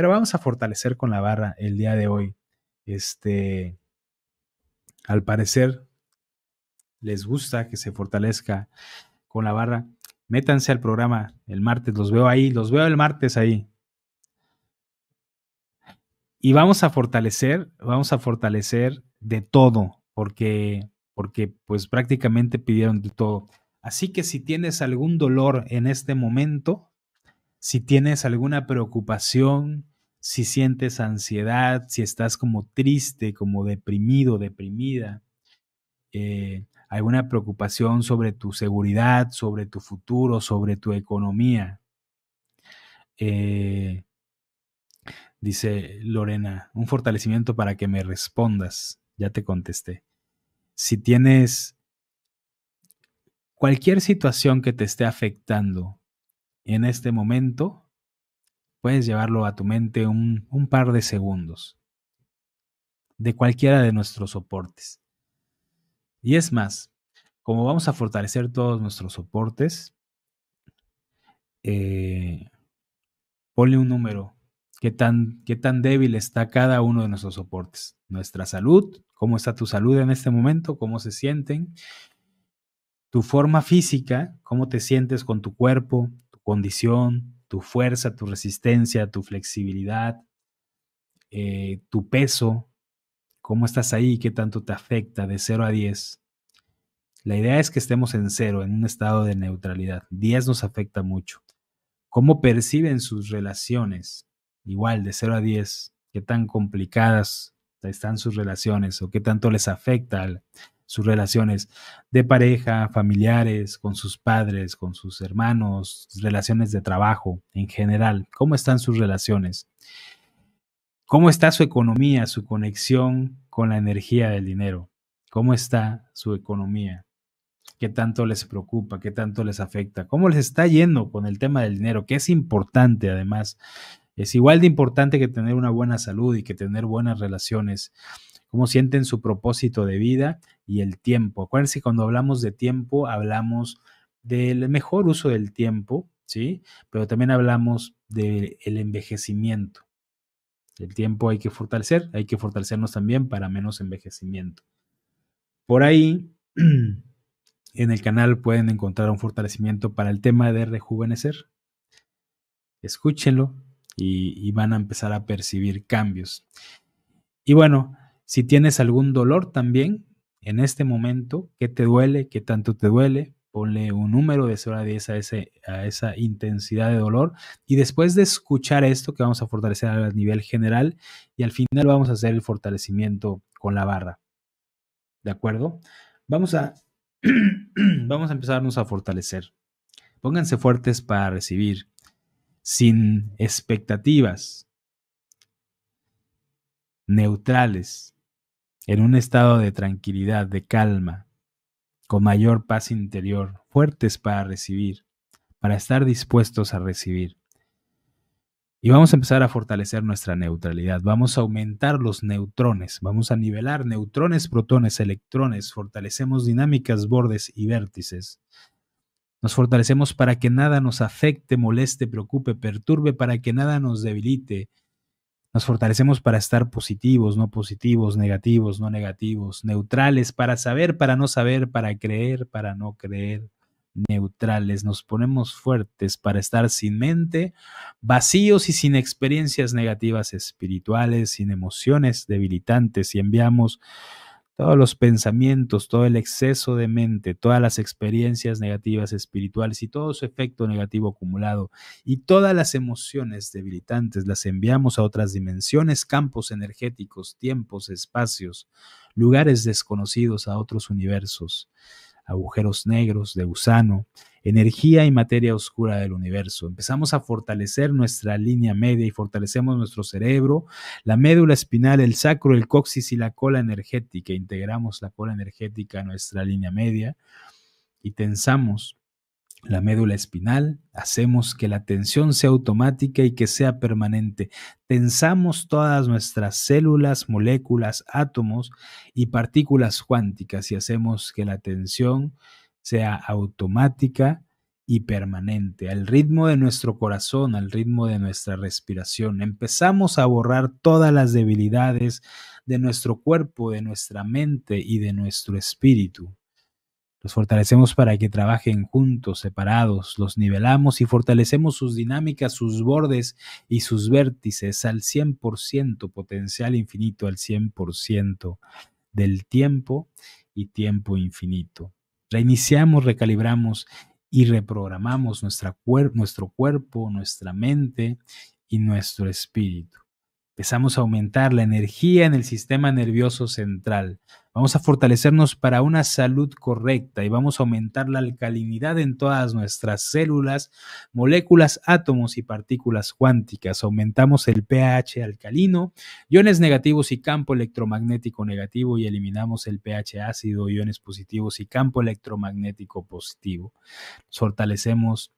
Pero vamos a fortalecer con la barra el día de hoy. Este, al parecer, les gusta que se fortalezca con la barra. Métanse al programa el martes, los veo ahí, los veo el martes ahí. Y vamos a fortalecer, vamos a fortalecer de todo, porque, porque pues prácticamente pidieron de todo. Así que si tienes algún dolor en este momento, si tienes alguna preocupación, si sientes ansiedad, si estás como triste, como deprimido, deprimida, eh, alguna preocupación sobre tu seguridad, sobre tu futuro, sobre tu economía. Eh, dice Lorena, un fortalecimiento para que me respondas. Ya te contesté. Si tienes cualquier situación que te esté afectando en este momento, Puedes llevarlo a tu mente un, par de segundos de cualquiera de nuestros soportes. Y es más, como vamos a fortalecer todos nuestros soportes, eh, ponle un número. ¿Qué tan, ¿Qué tan débil está cada uno de nuestros soportes? Nuestra salud, cómo está tu salud en este momento, cómo se sienten, tu forma física, cómo te sientes con tu cuerpo, tu condición, tu fuerza, tu resistencia, tu flexibilidad, eh, tu peso, cómo estás ahí, qué tanto te afecta de 0 a 10. La idea es que estemos en cero, en un estado de neutralidad. 10 nos afecta mucho. ¿Cómo perciben sus relaciones? Igual, de 0 a 10, qué tan complicadas están sus relaciones o qué tanto les afecta al sus relaciones de pareja, familiares, con sus padres, con sus hermanos, relaciones de trabajo en general, cómo están sus relaciones, cómo está su economía, su conexión con la energía del dinero, cómo está su economía, qué tanto les preocupa, qué tanto les afecta, cómo les está yendo con el tema del dinero, que es importante además. Es igual de importante que tener una buena salud y que tener buenas relaciones cómo sienten su propósito de vida y el tiempo. Acuérdense, que cuando hablamos de tiempo, hablamos del mejor uso del tiempo, ¿sí? Pero también hablamos del envejecimiento. El tiempo hay que fortalecer, hay que fortalecernos también para menos envejecimiento. Por ahí, en el canal pueden encontrar un fortalecimiento para el tema de rejuvenecer. Escúchenlo y, y van a empezar a percibir cambios. Y bueno, si tienes algún dolor también en este momento, ¿qué te duele? ¿Qué tanto te duele? Ponle un número de 0 a 10 a, a esa intensidad de dolor. Y después de escuchar esto, que vamos a fortalecer a nivel general, y al final vamos a hacer el fortalecimiento con la barra. ¿De acuerdo? Vamos a, vamos a empezarnos a fortalecer. Pónganse fuertes para recibir, sin expectativas, neutrales, en un estado de tranquilidad, de calma, con mayor paz interior, fuertes para recibir, para estar dispuestos a recibir. Y vamos a empezar a fortalecer nuestra neutralidad, vamos a aumentar los neutrones, vamos a nivelar neutrones, protones, electrones, fortalecemos dinámicas, bordes y vértices. Nos fortalecemos para que nada nos afecte, moleste, preocupe, perturbe, para que nada nos debilite, nos fortalecemos para estar positivos, no positivos, negativos, no negativos, neutrales, para saber, para no saber, para creer, para no creer, neutrales. Nos ponemos fuertes para estar sin mente, vacíos y sin experiencias negativas espirituales, sin emociones debilitantes y enviamos todos los pensamientos, todo el exceso de mente, todas las experiencias negativas espirituales y todo su efecto negativo acumulado y todas las emociones debilitantes las enviamos a otras dimensiones, campos energéticos, tiempos, espacios, lugares desconocidos a otros universos, agujeros negros de gusano, energía y materia oscura del universo. Empezamos a fortalecer nuestra línea media y fortalecemos nuestro cerebro, la médula espinal, el sacro, el coxis y la cola energética. Integramos la cola energética a nuestra línea media y tensamos la médula espinal, hacemos que la tensión sea automática y que sea permanente. Tensamos todas nuestras células, moléculas, átomos y partículas cuánticas y hacemos que la tensión sea automática y permanente, al ritmo de nuestro corazón, al ritmo de nuestra respiración. Empezamos a borrar todas las debilidades de nuestro cuerpo, de nuestra mente y de nuestro espíritu. Los fortalecemos para que trabajen juntos, separados, los nivelamos y fortalecemos sus dinámicas, sus bordes y sus vértices al 100%, potencial infinito, al 100% del tiempo y tiempo infinito reiniciamos, recalibramos y reprogramamos nuestra nuestro cuerpo, nuestra mente y nuestro espíritu empezamos a aumentar la energía en el sistema nervioso central. Vamos a fortalecernos para una salud correcta y vamos a aumentar la alcalinidad en todas nuestras células, moléculas, átomos y partículas cuánticas. Aumentamos el pH alcalino, iones negativos y campo electromagnético negativo y eliminamos el pH ácido, iones positivos y campo electromagnético positivo. fortalecemos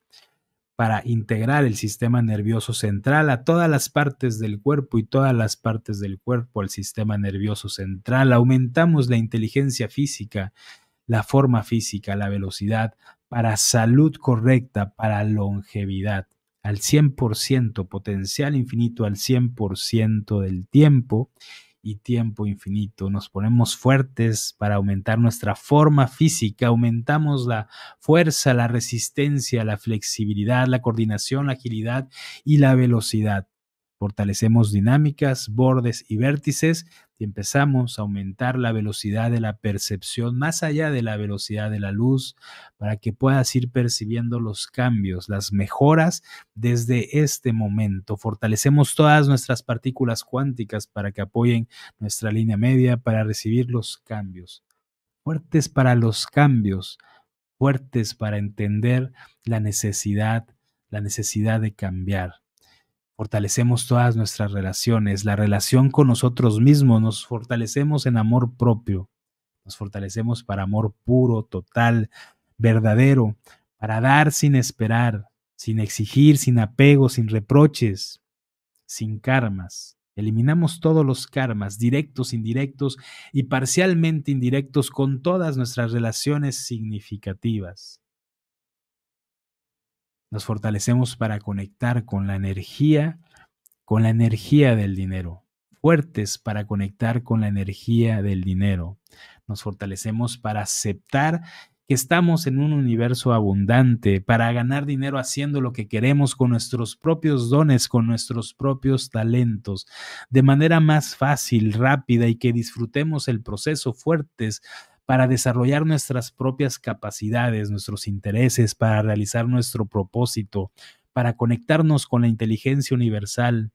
para integrar el sistema nervioso central a todas las partes del cuerpo y todas las partes del cuerpo al sistema nervioso central. Aumentamos la inteligencia física, la forma física, la velocidad, para salud correcta, para longevidad, al 100%, potencial infinito al 100% del tiempo y tiempo infinito. Nos ponemos fuertes para aumentar nuestra forma física, aumentamos la fuerza, la resistencia, la flexibilidad, la coordinación, la agilidad y la velocidad. Fortalecemos dinámicas, bordes y vértices y empezamos a aumentar la velocidad de la percepción más allá de la velocidad de la luz para que puedas ir percibiendo los cambios, las mejoras desde este momento. Fortalecemos todas nuestras partículas cuánticas para que apoyen nuestra línea media para recibir los cambios. Fuertes para los cambios, fuertes para entender la necesidad, la necesidad de cambiar fortalecemos todas nuestras relaciones, la relación con nosotros mismos, nos fortalecemos en amor propio, nos fortalecemos para amor puro, total, verdadero, para dar sin esperar, sin exigir, sin apego, sin reproches, sin karmas. Eliminamos todos los karmas, directos, indirectos y parcialmente indirectos con todas nuestras relaciones significativas. Nos fortalecemos para conectar con la energía, con la energía del dinero. Fuertes para conectar con la energía del dinero. Nos fortalecemos para aceptar que estamos en un universo abundante, para ganar dinero haciendo lo que queremos con nuestros propios dones, con nuestros propios talentos, de manera más fácil, rápida y que disfrutemos el proceso fuertes para desarrollar nuestras propias capacidades, nuestros intereses, para realizar nuestro propósito, para conectarnos con la inteligencia universal,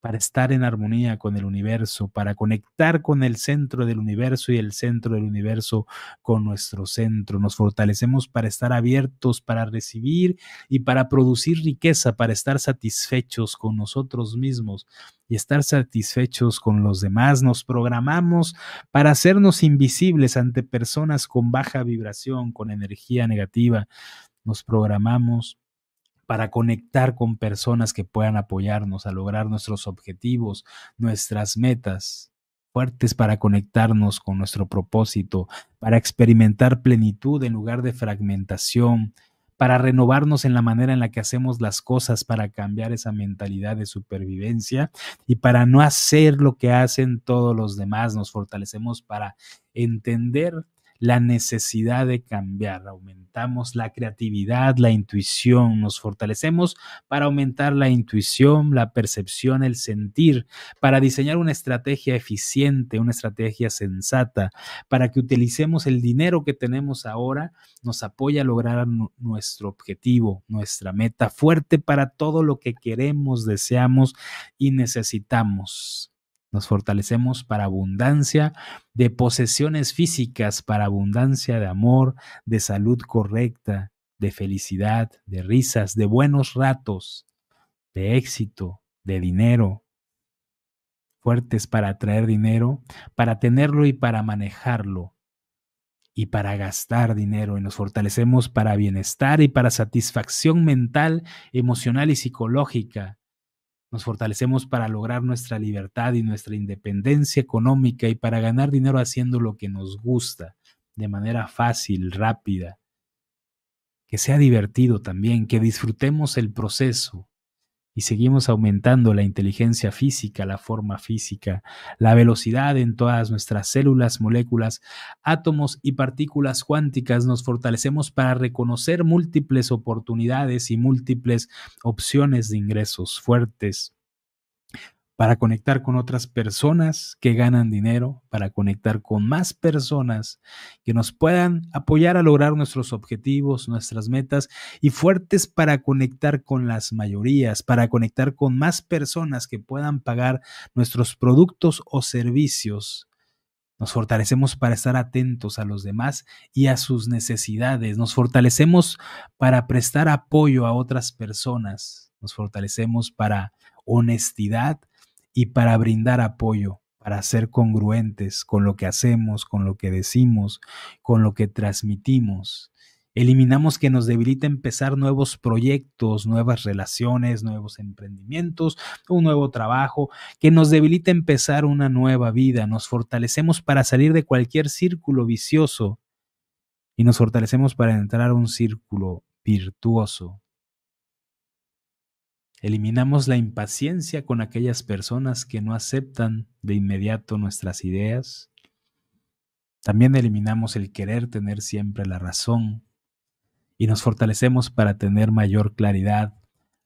para estar en armonía con el universo, para conectar con el centro del universo y el centro del universo con nuestro centro. Nos fortalecemos para estar abiertos, para recibir y para producir riqueza, para estar satisfechos con nosotros mismos y estar satisfechos con los demás. Nos programamos para hacernos invisibles ante personas con baja vibración, con energía negativa. Nos programamos para conectar con personas que puedan apoyarnos a lograr nuestros objetivos, nuestras metas, fuertes para conectarnos con nuestro propósito, para experimentar plenitud en lugar de fragmentación, para renovarnos en la manera en la que hacemos las cosas, para cambiar esa mentalidad de supervivencia y para no hacer lo que hacen todos los demás. Nos fortalecemos para entender la necesidad de cambiar, aumentamos la creatividad, la intuición, nos fortalecemos para aumentar la intuición, la percepción, el sentir, para diseñar una estrategia eficiente, una estrategia sensata, para que utilicemos el dinero que tenemos ahora, nos apoya a lograr nuestro objetivo, nuestra meta fuerte para todo lo que queremos, deseamos y necesitamos. Nos fortalecemos para abundancia de posesiones físicas, para abundancia de amor, de salud correcta, de felicidad, de risas, de buenos ratos, de éxito, de dinero. Fuertes para atraer dinero, para tenerlo y para manejarlo, y para gastar dinero. Y nos fortalecemos para bienestar y para satisfacción mental, emocional y psicológica, nos fortalecemos para lograr nuestra libertad y nuestra independencia económica y para ganar dinero haciendo lo que nos gusta, de manera fácil, rápida. Que sea divertido también, que disfrutemos el proceso, y seguimos aumentando la inteligencia física, la forma física, la velocidad en todas nuestras células, moléculas, átomos y partículas cuánticas, nos fortalecemos para reconocer múltiples oportunidades y múltiples opciones de ingresos fuertes para conectar con otras personas que ganan dinero, para conectar con más personas que nos puedan apoyar a lograr nuestros objetivos, nuestras metas y fuertes para conectar con las mayorías, para conectar con más personas que puedan pagar nuestros productos o servicios. Nos fortalecemos para estar atentos a los demás y a sus necesidades. Nos fortalecemos para prestar apoyo a otras personas. Nos fortalecemos para honestidad y para brindar apoyo, para ser congruentes con lo que hacemos, con lo que decimos, con lo que transmitimos. Eliminamos que nos debilite empezar nuevos proyectos, nuevas relaciones, nuevos emprendimientos, un nuevo trabajo, que nos debilite empezar una nueva vida. Nos fortalecemos para salir de cualquier círculo vicioso y nos fortalecemos para entrar a un círculo virtuoso. Eliminamos la impaciencia con aquellas personas que no aceptan de inmediato nuestras ideas. También eliminamos el querer tener siempre la razón y nos fortalecemos para tener mayor claridad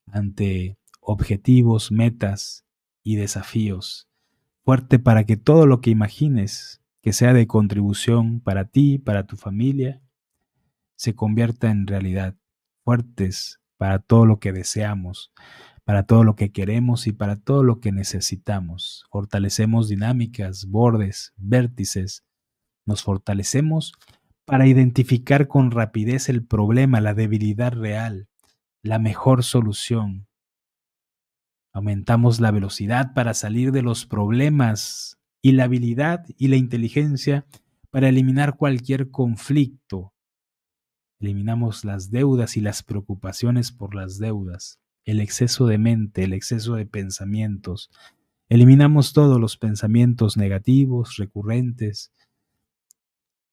ante objetivos, metas y desafíos. Fuerte para que todo lo que imagines que sea de contribución para ti, para tu familia, se convierta en realidad. Fuertes para todo lo que deseamos, para todo lo que queremos y para todo lo que necesitamos. Fortalecemos dinámicas, bordes, vértices. Nos fortalecemos para identificar con rapidez el problema, la debilidad real, la mejor solución. Aumentamos la velocidad para salir de los problemas y la habilidad y la inteligencia para eliminar cualquier conflicto Eliminamos las deudas y las preocupaciones por las deudas, el exceso de mente, el exceso de pensamientos. Eliminamos todos los pensamientos negativos, recurrentes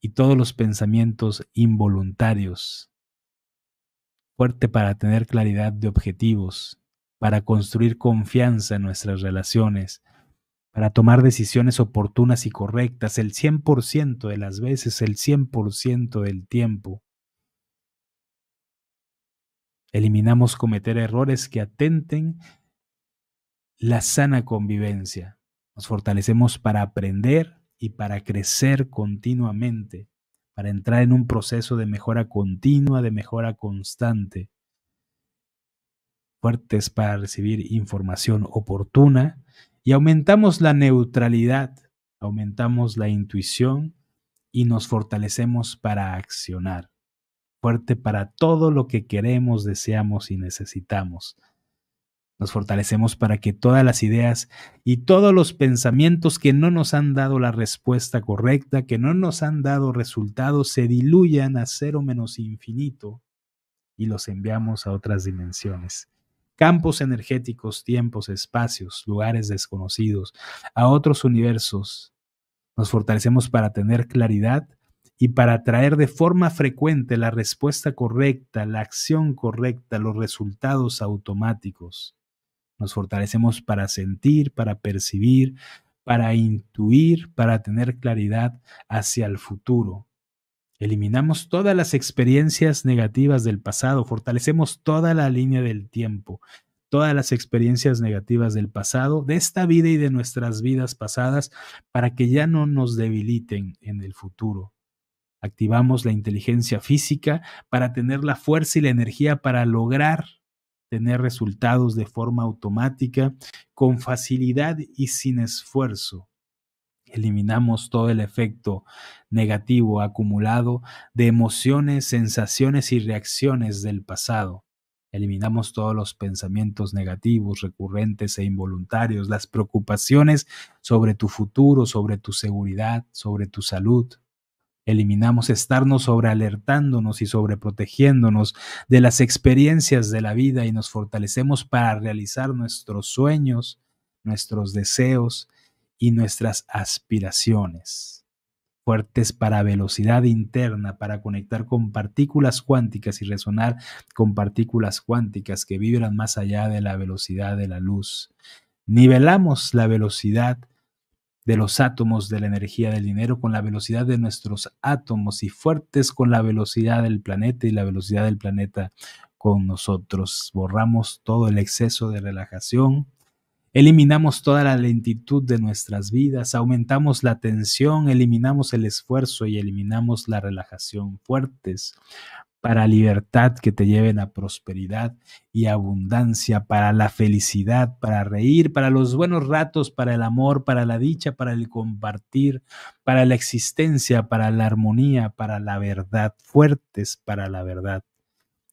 y todos los pensamientos involuntarios. Fuerte para tener claridad de objetivos, para construir confianza en nuestras relaciones, para tomar decisiones oportunas y correctas el 100% de las veces, el 100% del tiempo. Eliminamos cometer errores que atenten la sana convivencia. Nos fortalecemos para aprender y para crecer continuamente, para entrar en un proceso de mejora continua, de mejora constante. Fuertes para recibir información oportuna y aumentamos la neutralidad, aumentamos la intuición y nos fortalecemos para accionar fuerte para todo lo que queremos, deseamos y necesitamos. Nos fortalecemos para que todas las ideas y todos los pensamientos que no nos han dado la respuesta correcta, que no nos han dado resultados, se diluyan a cero menos infinito y los enviamos a otras dimensiones. Campos energéticos, tiempos, espacios, lugares desconocidos, a otros universos. Nos fortalecemos para tener claridad y para traer de forma frecuente la respuesta correcta, la acción correcta, los resultados automáticos. Nos fortalecemos para sentir, para percibir, para intuir, para tener claridad hacia el futuro. Eliminamos todas las experiencias negativas del pasado, fortalecemos toda la línea del tiempo, todas las experiencias negativas del pasado, de esta vida y de nuestras vidas pasadas, para que ya no nos debiliten en el futuro. Activamos la inteligencia física para tener la fuerza y la energía para lograr tener resultados de forma automática, con facilidad y sin esfuerzo. Eliminamos todo el efecto negativo acumulado de emociones, sensaciones y reacciones del pasado. Eliminamos todos los pensamientos negativos, recurrentes e involuntarios, las preocupaciones sobre tu futuro, sobre tu seguridad, sobre tu salud, eliminamos estarnos sobrealertándonos y sobreprotegiéndonos de las experiencias de la vida y nos fortalecemos para realizar nuestros sueños, nuestros deseos y nuestras aspiraciones. Fuertes para velocidad interna, para conectar con partículas cuánticas y resonar con partículas cuánticas que vibran más allá de la velocidad de la luz. Nivelamos la velocidad de los átomos de la energía del dinero con la velocidad de nuestros átomos y fuertes con la velocidad del planeta y la velocidad del planeta con nosotros. Borramos todo el exceso de relajación, eliminamos toda la lentitud de nuestras vidas, aumentamos la tensión, eliminamos el esfuerzo y eliminamos la relajación fuertes para libertad que te lleven a prosperidad y abundancia, para la felicidad, para reír, para los buenos ratos, para el amor, para la dicha, para el compartir, para la existencia, para la armonía, para la verdad, fuertes para la verdad.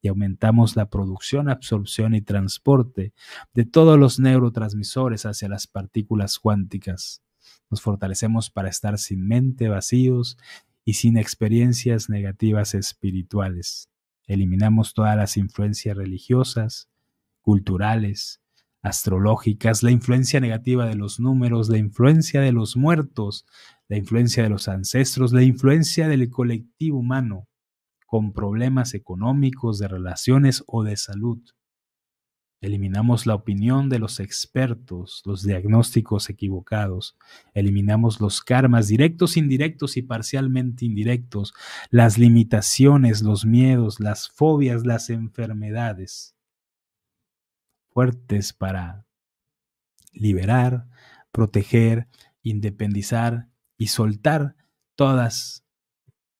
Y aumentamos la producción, absorción y transporte de todos los neurotransmisores hacia las partículas cuánticas. Nos fortalecemos para estar sin mente vacíos y sin experiencias negativas espirituales. Eliminamos todas las influencias religiosas, culturales, astrológicas, la influencia negativa de los números, la influencia de los muertos, la influencia de los ancestros, la influencia del colectivo humano con problemas económicos, de relaciones o de salud. Eliminamos la opinión de los expertos, los diagnósticos equivocados, eliminamos los karmas directos, indirectos y parcialmente indirectos, las limitaciones, los miedos, las fobias, las enfermedades. Fuertes para liberar, proteger, independizar y soltar todas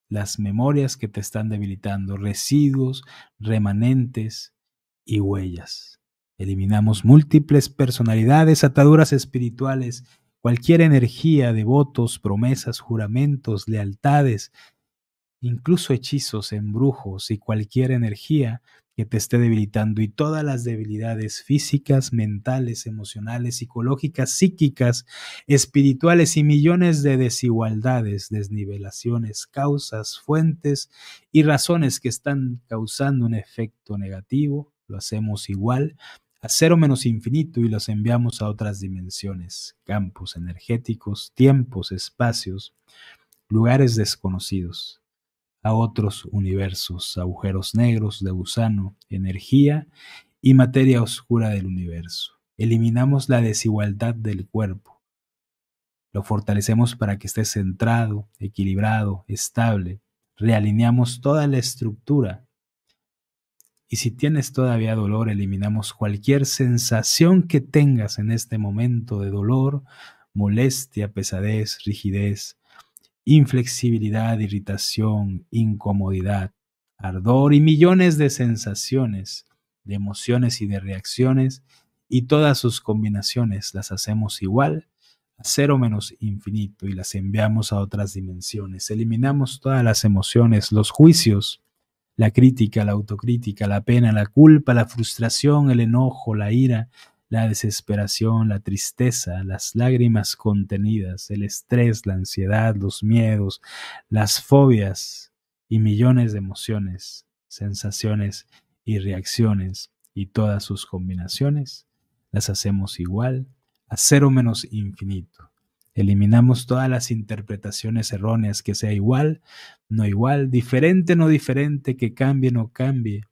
las memorias que te están debilitando, residuos, remanentes y huellas. Eliminamos múltiples personalidades, ataduras espirituales, cualquier energía devotos, promesas, juramentos, lealtades, incluso hechizos, embrujos y cualquier energía que te esté debilitando y todas las debilidades físicas, mentales, emocionales, psicológicas, psíquicas, espirituales y millones de desigualdades, desnivelaciones, causas, fuentes y razones que están causando un efecto negativo, lo hacemos igual cero menos infinito y los enviamos a otras dimensiones, campos energéticos, tiempos, espacios, lugares desconocidos, a otros universos, agujeros negros de gusano, energía y materia oscura del universo. Eliminamos la desigualdad del cuerpo. Lo fortalecemos para que esté centrado, equilibrado, estable. Realineamos toda la estructura y si tienes todavía dolor, eliminamos cualquier sensación que tengas en este momento de dolor, molestia, pesadez, rigidez, inflexibilidad, irritación, incomodidad, ardor y millones de sensaciones, de emociones y de reacciones, y todas sus combinaciones las hacemos igual a cero menos infinito y las enviamos a otras dimensiones. Eliminamos todas las emociones, los juicios, la crítica, la autocrítica, la pena, la culpa, la frustración, el enojo, la ira, la desesperación, la tristeza, las lágrimas contenidas, el estrés, la ansiedad, los miedos, las fobias y millones de emociones, sensaciones y reacciones y todas sus combinaciones, las hacemos igual a cero menos infinito. Eliminamos todas las interpretaciones erróneas, que sea igual, no igual, diferente, no diferente, que cambie, no cambie,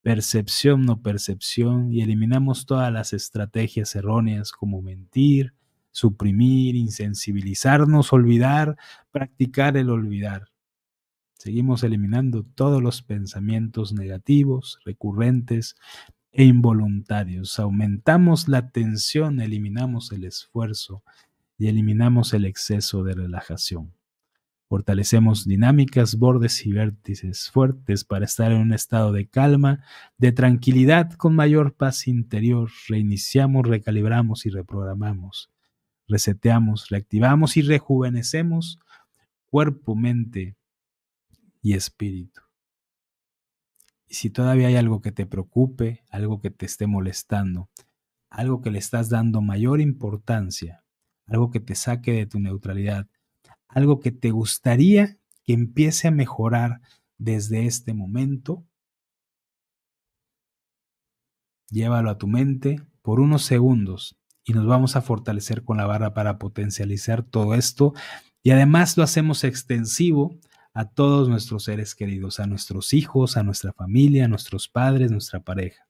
percepción, no percepción, y eliminamos todas las estrategias erróneas como mentir, suprimir, insensibilizarnos, olvidar, practicar el olvidar. Seguimos eliminando todos los pensamientos negativos, recurrentes e involuntarios. Aumentamos la tensión, eliminamos el esfuerzo y eliminamos el exceso de relajación. Fortalecemos dinámicas, bordes y vértices fuertes para estar en un estado de calma, de tranquilidad, con mayor paz interior. Reiniciamos, recalibramos y reprogramamos. Reseteamos, reactivamos y rejuvenecemos cuerpo, mente y espíritu. Y si todavía hay algo que te preocupe, algo que te esté molestando, algo que le estás dando mayor importancia, algo que te saque de tu neutralidad, algo que te gustaría que empiece a mejorar desde este momento, llévalo a tu mente por unos segundos y nos vamos a fortalecer con la barra para potencializar todo esto. Y además lo hacemos extensivo a todos nuestros seres queridos, a nuestros hijos, a nuestra familia, a nuestros padres, nuestra pareja.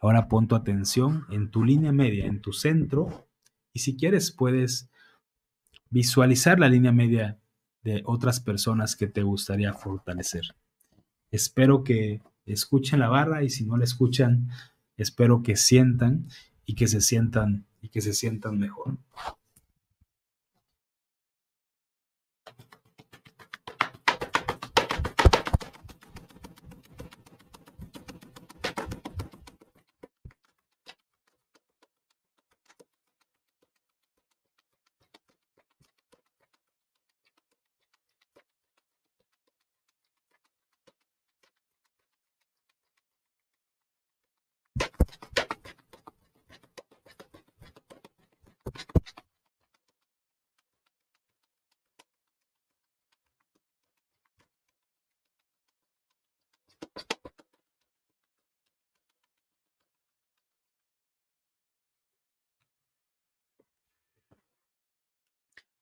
Ahora pon tu atención en tu línea media, en tu centro, y si quieres, puedes visualizar la línea media de otras personas que te gustaría fortalecer. Espero que escuchen la barra y si no la escuchan, espero que sientan y que se sientan y que se sientan mejor.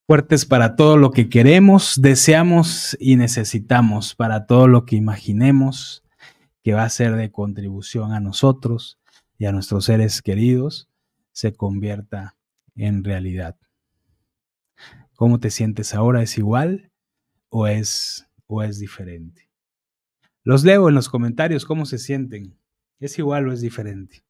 fuertes para todo lo que queremos, deseamos y necesitamos, para todo lo que imaginemos que va a ser de contribución a nosotros y a nuestros seres queridos, se convierta en realidad. ¿Cómo te sientes ahora? ¿Es igual o es, o es diferente? Los leo en los comentarios, ¿cómo se sienten? ¿Es igual o es diferente?